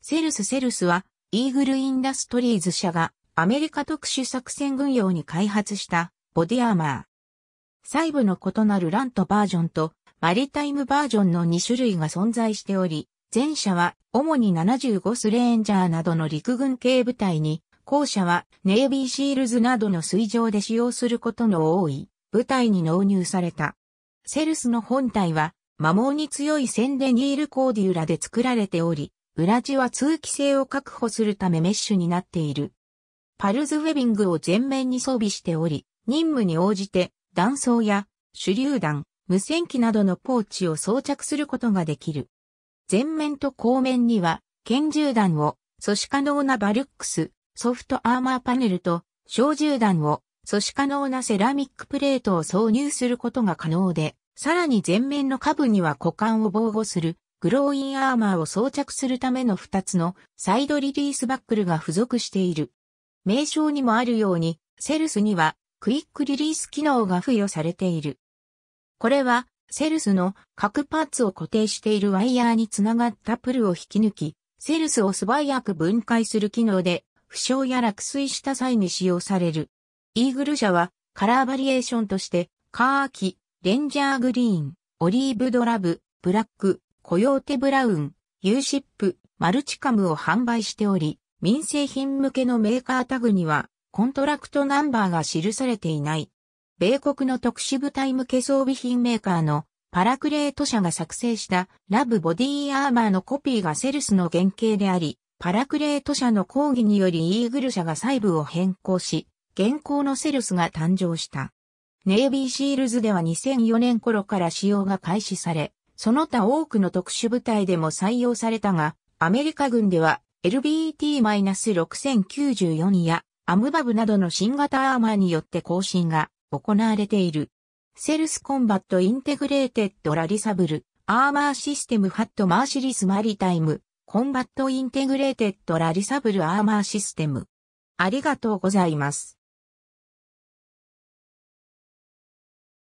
セルスセルスは、イーグルインダストリーズ社がアメリカ特殊作戦軍用に開発したボディアーマー。細部の異なるラントバージョンとマリタイムバージョンの2種類が存在しており、前者は主に75スレンジャーなどの陸軍系部隊に、後者はネイビーシールズなどの水上で使用することの多い部隊に納入された。セルスの本体は摩耗に強いセでニールコーデューラで作られており、裏地は通気性を確保するためメッシュになっている。パルズウェビングを全面に装備しており、任務に応じて弾倉や手榴弾、無線機などのポーチを装着することができる。前面と後面には拳銃弾を阻止可能なバルックス、ソフトアーマーパネルと小銃弾を阻止可能なセラミックプレートを挿入することが可能で、さらに前面の下部には股間を防護するグローインアーマーを装着するための2つのサイドリリースバックルが付属している。名称にもあるように、セルスにはクイックリリース機能が付与されている。これは、セルスの各パーツを固定しているワイヤーにつながったプルを引き抜き、セルスを素早く分解する機能で、負傷や落水した際に使用される。イーグル社は、カラーバリエーションとして、カーキ、レンジャーグリーン、オリーブドラブ、ブラック、コヨーテブラウン、ユーシップ、マルチカムを販売しており、民生品向けのメーカータグには、コントラクトナンバーが記されていない。米国の特殊部隊向け装備品メーカーのパラクレート社が作成したラブボディーアーマーのコピーがセルスの原型であり、パラクレート社の抗議によりイーグル社が細部を変更し、現行のセルスが誕生した。ネイビーシールズでは2004年頃から使用が開始され、その他多くの特殊部隊でも採用されたが、アメリカ軍では LBT-6094 やアムバブなどの新型アーマーによって更新が行われている。セルスコンバットインテグレーテッドラリサブル、アーマーシステムハットマーシリスマリタイム、コンバットインテグレーテッドラリサブルアーマーシステム。ありがとうございます。